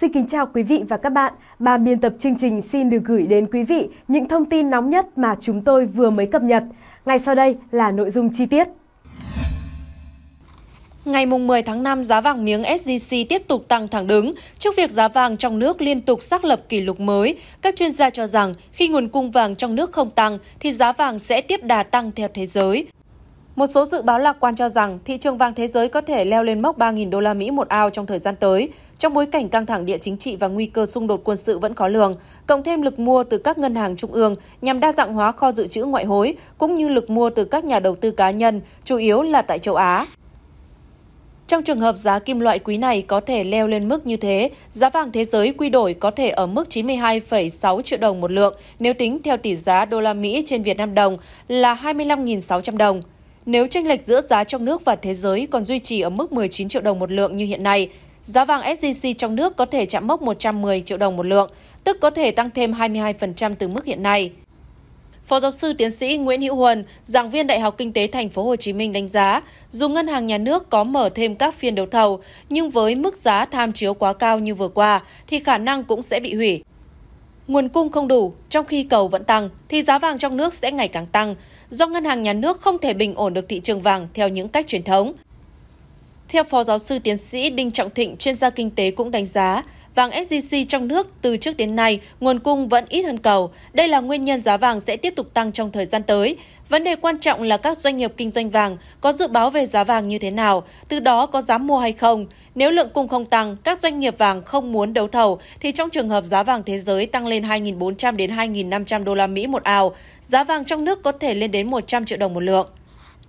Xin kính chào quý vị và các bạn. Ban biên tập chương trình xin được gửi đến quý vị những thông tin nóng nhất mà chúng tôi vừa mới cập nhật. Ngay sau đây là nội dung chi tiết. Ngày 10 tháng 5, giá vàng miếng SJC tiếp tục tăng thẳng đứng. Trước việc giá vàng trong nước liên tục xác lập kỷ lục mới, các chuyên gia cho rằng khi nguồn cung vàng trong nước không tăng thì giá vàng sẽ tiếp đà tăng theo thế giới. Một số dự báo lạc quan cho rằng thị trường vàng thế giới có thể leo lên mốc 3.000 đô la Mỹ một ao trong thời gian tới, trong bối cảnh căng thẳng địa chính trị và nguy cơ xung đột quân sự vẫn khó lường, cộng thêm lực mua từ các ngân hàng trung ương nhằm đa dạng hóa kho dự trữ ngoại hối cũng như lực mua từ các nhà đầu tư cá nhân, chủ yếu là tại châu Á. Trong trường hợp giá kim loại quý này có thể leo lên mức như thế, giá vàng thế giới quy đổi có thể ở mức 92,6 triệu đồng một lượng nếu tính theo tỷ giá đô la Mỹ trên Việt Nam đồng là 25.600 đồng. Nếu tranh lệch giữa giá trong nước và thế giới còn duy trì ở mức 19 triệu đồng một lượng như hiện nay, giá vàng SJC trong nước có thể chạm mốc 110 triệu đồng một lượng, tức có thể tăng thêm 22% từ mức hiện nay. Phó giáo sư tiến sĩ Nguyễn Hữu Huân, giảng viên Đại học Kinh tế Thành phố Hồ Chí Minh đánh giá, dù ngân hàng nhà nước có mở thêm các phiên đấu thầu, nhưng với mức giá tham chiếu quá cao như vừa qua thì khả năng cũng sẽ bị hủy nguồn cung không đủ, trong khi cầu vẫn tăng, thì giá vàng trong nước sẽ ngày càng tăng, do ngân hàng nhà nước không thể bình ổn được thị trường vàng theo những cách truyền thống. Theo Phó Giáo sư Tiến sĩ Đinh Trọng Thịnh, chuyên gia kinh tế cũng đánh giá, vàng SJC trong nước từ trước đến nay nguồn cung vẫn ít hơn cầu. Đây là nguyên nhân giá vàng sẽ tiếp tục tăng trong thời gian tới. Vấn đề quan trọng là các doanh nghiệp kinh doanh vàng có dự báo về giá vàng như thế nào, từ đó có dám mua hay không. Nếu lượng cung không tăng, các doanh nghiệp vàng không muốn đấu thầu thì trong trường hợp giá vàng thế giới tăng lên 2.400 đến 2.500 đô la Mỹ một ao, giá vàng trong nước có thể lên đến 100 triệu đồng một lượng.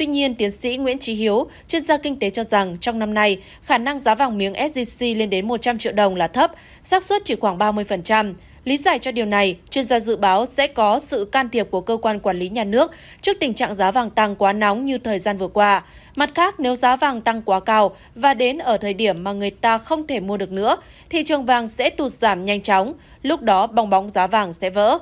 Tuy nhiên, tiến sĩ Nguyễn Trí Hiếu, chuyên gia kinh tế cho rằng trong năm nay, khả năng giá vàng miếng SJC lên đến 100 triệu đồng là thấp, xác suất chỉ khoảng 30%. Lý giải cho điều này, chuyên gia dự báo sẽ có sự can thiệp của cơ quan quản lý nhà nước trước tình trạng giá vàng tăng quá nóng như thời gian vừa qua. Mặt khác, nếu giá vàng tăng quá cao và đến ở thời điểm mà người ta không thể mua được nữa, thị trường vàng sẽ tụt giảm nhanh chóng, lúc đó bong bóng giá vàng sẽ vỡ.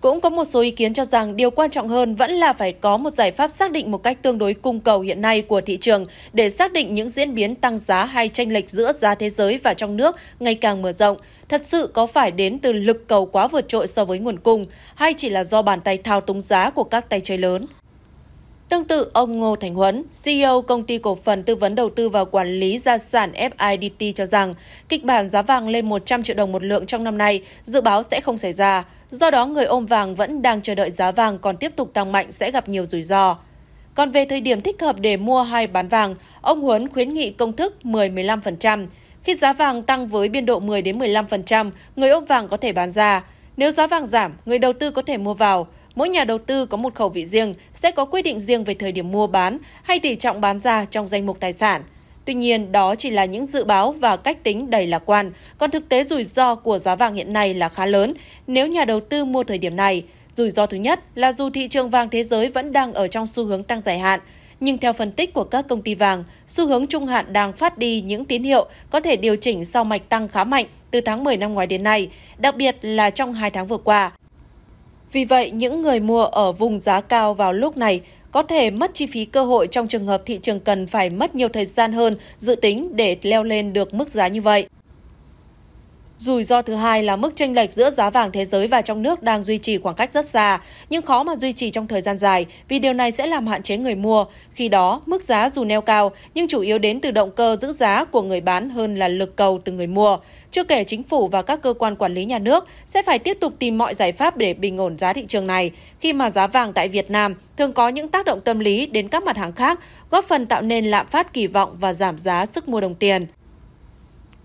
Cũng có một số ý kiến cho rằng điều quan trọng hơn vẫn là phải có một giải pháp xác định một cách tương đối cung cầu hiện nay của thị trường để xác định những diễn biến tăng giá hay tranh lệch giữa giá thế giới và trong nước ngày càng mở rộng. Thật sự có phải đến từ lực cầu quá vượt trội so với nguồn cung hay chỉ là do bàn tay thao túng giá của các tay chơi lớn? Tương tự, ông Ngô Thành Huấn, CEO công ty cổ phần tư vấn đầu tư và quản lý gia sản FIDT cho rằng kịch bản giá vàng lên 100 triệu đồng một lượng trong năm nay dự báo sẽ không xảy ra. Do đó, người ôm vàng vẫn đang chờ đợi giá vàng còn tiếp tục tăng mạnh sẽ gặp nhiều rủi ro. Còn về thời điểm thích hợp để mua hay bán vàng, ông Huấn khuyến nghị công thức 10-15%. Khi giá vàng tăng với biên độ 10 15%, người ôm vàng có thể bán ra. Nếu giá vàng giảm, người đầu tư có thể mua vào mỗi nhà đầu tư có một khẩu vị riêng sẽ có quyết định riêng về thời điểm mua bán hay tỷ trọng bán ra trong danh mục tài sản. Tuy nhiên, đó chỉ là những dự báo và cách tính đầy lạc quan, còn thực tế rủi ro của giá vàng hiện nay là khá lớn nếu nhà đầu tư mua thời điểm này. Rủi ro thứ nhất là dù thị trường vàng thế giới vẫn đang ở trong xu hướng tăng dài hạn, nhưng theo phân tích của các công ty vàng, xu hướng trung hạn đang phát đi những tín hiệu có thể điều chỉnh sau mạch tăng khá mạnh từ tháng 10 năm ngoái đến nay, đặc biệt là trong hai tháng vừa qua. Vì vậy, những người mua ở vùng giá cao vào lúc này có thể mất chi phí cơ hội trong trường hợp thị trường cần phải mất nhiều thời gian hơn dự tính để leo lên được mức giá như vậy. Rủi ro thứ hai là mức tranh lệch giữa giá vàng thế giới và trong nước đang duy trì khoảng cách rất xa, nhưng khó mà duy trì trong thời gian dài vì điều này sẽ làm hạn chế người mua. Khi đó, mức giá dù neo cao nhưng chủ yếu đến từ động cơ giữ giá của người bán hơn là lực cầu từ người mua. Chưa kể chính phủ và các cơ quan quản lý nhà nước sẽ phải tiếp tục tìm mọi giải pháp để bình ổn giá thị trường này khi mà giá vàng tại Việt Nam thường có những tác động tâm lý đến các mặt hàng khác, góp phần tạo nên lạm phát kỳ vọng và giảm giá sức mua đồng tiền.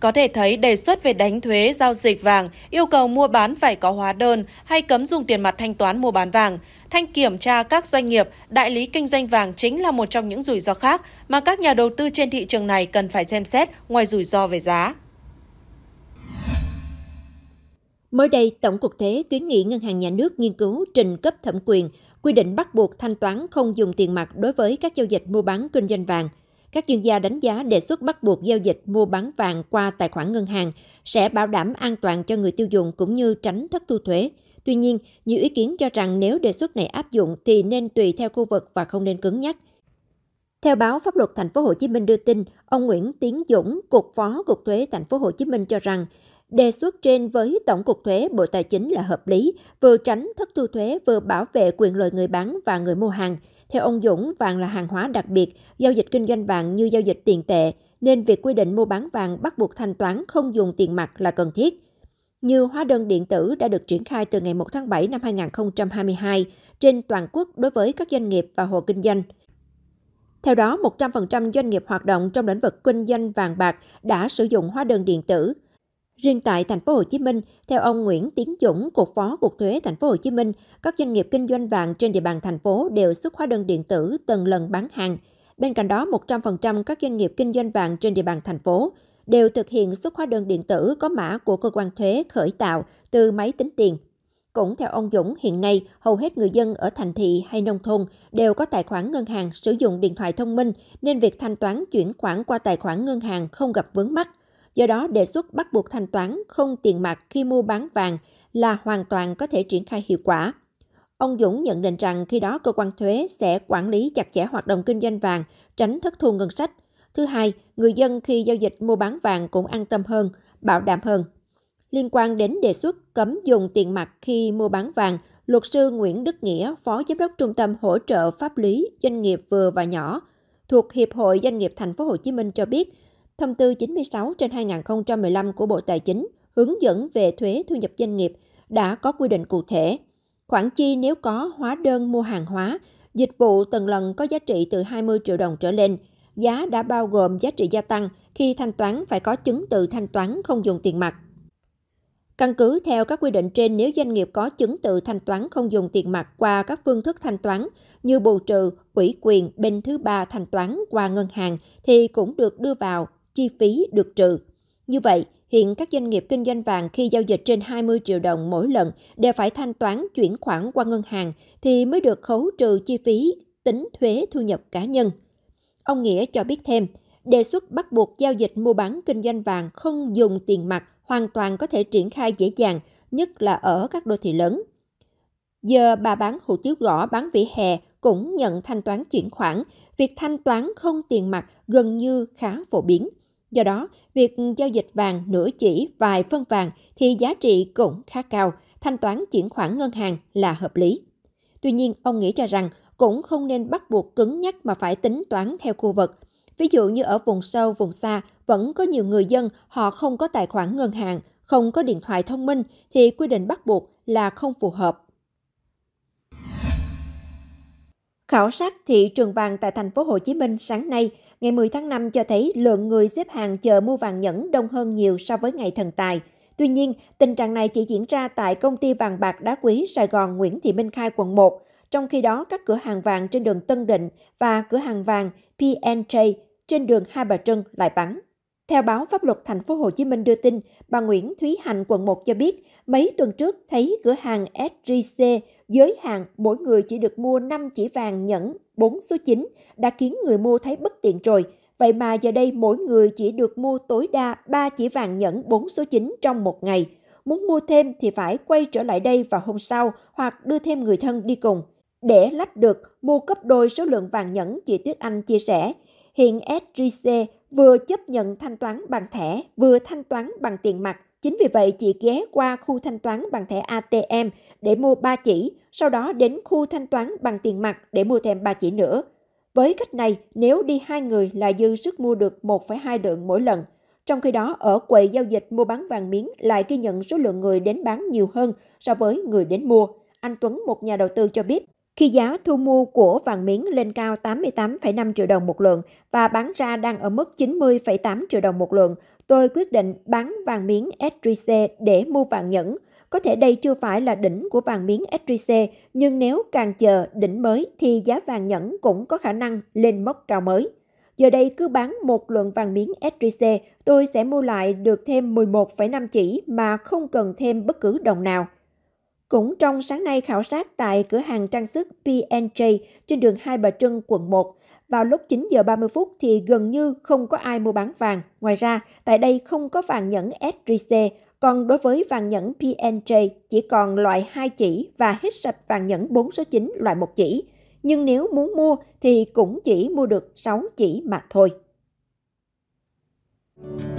Có thể thấy đề xuất về đánh thuế giao dịch vàng, yêu cầu mua bán phải có hóa đơn hay cấm dùng tiền mặt thanh toán mua bán vàng. Thanh kiểm tra các doanh nghiệp, đại lý kinh doanh vàng chính là một trong những rủi ro khác mà các nhà đầu tư trên thị trường này cần phải xem xét ngoài rủi ro về giá. Mới đây, Tổng cục Thuế kiến nghị Ngân hàng Nhà nước nghiên cứu trình cấp thẩm quyền quy định bắt buộc thanh toán không dùng tiền mặt đối với các giao dịch mua bán kinh doanh vàng – các chuyên gia đánh giá đề xuất bắt buộc giao dịch mua bán vàng qua tài khoản ngân hàng sẽ bảo đảm an toàn cho người tiêu dùng cũng như tránh thất thu thuế. Tuy nhiên, nhiều ý kiến cho rằng nếu đề xuất này áp dụng thì nên tùy theo khu vực và không nên cứng nhắc. Theo báo Pháp luật Thành phố Hồ Chí Minh đưa tin, ông Nguyễn Tiến Dũng, cục phó cục thuế Thành phố Hồ Chí Minh cho rằng đề xuất trên với Tổng cục thuế Bộ Tài chính là hợp lý, vừa tránh thất thu thuế vừa bảo vệ quyền lợi người bán và người mua hàng. Theo ông Dũng, vàng là hàng hóa đặc biệt, giao dịch kinh doanh vàng như giao dịch tiền tệ, nên việc quy định mua bán vàng bắt buộc thanh toán không dùng tiền mặt là cần thiết. Như hóa đơn điện tử đã được triển khai từ ngày 1 tháng 7 năm 2022 trên toàn quốc đối với các doanh nghiệp và hộ kinh doanh. Theo đó, 100% doanh nghiệp hoạt động trong lĩnh vực kinh doanh vàng bạc đã sử dụng hóa đơn điện tử, Riêng tại thành phố Hồ Chí Minh, theo ông Nguyễn Tiến Dũng, cục phó cục thuế thành phố Hồ Chí Minh, các doanh nghiệp kinh doanh vàng trên địa bàn thành phố đều xuất hóa đơn điện tử từng lần bán hàng. Bên cạnh đó, 100% các doanh nghiệp kinh doanh vàng trên địa bàn thành phố đều thực hiện xuất hóa đơn điện tử có mã của cơ quan thuế khởi tạo từ máy tính tiền. Cũng theo ông Dũng, hiện nay hầu hết người dân ở thành thị hay nông thôn đều có tài khoản ngân hàng sử dụng điện thoại thông minh nên việc thanh toán chuyển khoản qua tài khoản ngân hàng không gặp vướng mắt. Do đó, đề xuất bắt buộc thanh toán không tiền mặt khi mua bán vàng là hoàn toàn có thể triển khai hiệu quả. Ông Dũng nhận định rằng khi đó cơ quan thuế sẽ quản lý chặt chẽ hoạt động kinh doanh vàng, tránh thất thu ngân sách. Thứ hai, người dân khi giao dịch mua bán vàng cũng an tâm hơn, bảo đảm hơn. Liên quan đến đề xuất cấm dùng tiền mặt khi mua bán vàng, luật sư Nguyễn Đức Nghĩa, Phó Giám đốc Trung tâm Hỗ trợ Pháp lý Doanh nghiệp vừa và nhỏ thuộc Hiệp hội Doanh nghiệp Thành phố Hồ Chí Minh cho biết, Thông tư 96 trên 2015 của Bộ Tài chính hướng dẫn về thuế thu nhập doanh nghiệp đã có quy định cụ thể. Khoản chi nếu có hóa đơn mua hàng hóa, dịch vụ từng lần có giá trị từ 20 triệu đồng trở lên, giá đã bao gồm giá trị gia tăng khi thanh toán phải có chứng từ thanh toán không dùng tiền mặt. Căn cứ theo các quy định trên, nếu doanh nghiệp có chứng từ thanh toán không dùng tiền mặt qua các phương thức thanh toán như bù trừ, ủy quyền bên thứ ba thanh toán qua ngân hàng thì cũng được đưa vào chi phí được trừ. Như vậy, hiện các doanh nghiệp kinh doanh vàng khi giao dịch trên 20 triệu đồng mỗi lần đều phải thanh toán chuyển khoản qua ngân hàng thì mới được khấu trừ chi phí tính thuế thu nhập cá nhân. Ông Nghĩa cho biết thêm, đề xuất bắt buộc giao dịch mua bán kinh doanh vàng không dùng tiền mặt hoàn toàn có thể triển khai dễ dàng, nhất là ở các đô thị lớn. Giờ bà bán hủ tiếu gõ bán vỉa hè cũng nhận thanh toán chuyển khoản, việc thanh toán không tiền mặt gần như khá phổ biến – Do đó, việc giao dịch vàng nửa chỉ vài phân vàng thì giá trị cũng khá cao, thanh toán chuyển khoản ngân hàng là hợp lý. Tuy nhiên, ông nghĩ cho rằng cũng không nên bắt buộc cứng nhắc mà phải tính toán theo khu vực. Ví dụ như ở vùng sâu, vùng xa, vẫn có nhiều người dân họ không có tài khoản ngân hàng, không có điện thoại thông minh thì quy định bắt buộc là không phù hợp. Khảo sát thị trường vàng tại thành phố Hồ Chí Minh sáng nay, ngày 10 tháng 5 cho thấy lượng người xếp hàng chờ mua vàng nhẫn đông hơn nhiều so với ngày thần tài. Tuy nhiên, tình trạng này chỉ diễn ra tại công ty vàng bạc đá quý Sài Gòn Nguyễn Thị Minh Khai quận 1. Trong khi đó, các cửa hàng vàng trên đường Tân Định và cửa hàng vàng P&J trên đường Hai Bà Trưng lại vắng. Theo báo pháp luật thành phố Hồ Chí Minh đưa tin, bà Nguyễn Thúy Hành quận 1 cho biết, mấy tuần trước thấy cửa hàng SJC giới hạn mỗi người chỉ được mua 5 chỉ vàng nhẫn 4 số 9 đã khiến người mua thấy bất tiện rồi. Vậy mà giờ đây mỗi người chỉ được mua tối đa 3 chỉ vàng nhẫn 4 số 9 trong một ngày. Muốn mua thêm thì phải quay trở lại đây vào hôm sau hoặc đưa thêm người thân đi cùng. Để lách được, mua cấp đôi số lượng vàng nhẫn chị Tuyết Anh chia sẻ. Hiện SJC vừa chấp nhận thanh toán bằng thẻ, vừa thanh toán bằng tiền mặt. Chính vì vậy, chị ghé qua khu thanh toán bằng thẻ ATM để mua 3 chỉ, sau đó đến khu thanh toán bằng tiền mặt để mua thêm 3 chỉ nữa. Với cách này, nếu đi hai người là dư sức mua được 1,2 lượng mỗi lần. Trong khi đó, ở quầy giao dịch mua bán vàng miếng lại ghi nhận số lượng người đến bán nhiều hơn so với người đến mua. Anh Tuấn, một nhà đầu tư cho biết, khi giá thu mua của vàng miếng lên cao 88,5 triệu đồng một lượng và bán ra đang ở mức 90,8 triệu đồng một lượng, tôi quyết định bán vàng miếng SJC để mua vàng nhẫn. Có thể đây chưa phải là đỉnh của vàng miếng SJC, nhưng nếu càng chờ đỉnh mới thì giá vàng nhẫn cũng có khả năng lên mốc cao mới. Giờ đây cứ bán một lượng vàng miếng SJC, tôi sẽ mua lại được thêm 11,5 chỉ mà không cần thêm bất cứ đồng nào. Cũng trong sáng nay khảo sát tại cửa hàng trang sức pnj trên đường Hai Bà Trưng, quận 1, vào lúc 9 giờ 30 phút thì gần như không có ai mua bán vàng. Ngoài ra, tại đây không có vàng nhẫn SJC, còn đối với vàng nhẫn pnj chỉ còn loại 2 chỉ và hết sạch vàng nhẫn 4 số 9 loại 1 chỉ. Nhưng nếu muốn mua thì cũng chỉ mua được 6 chỉ mà thôi. Thank you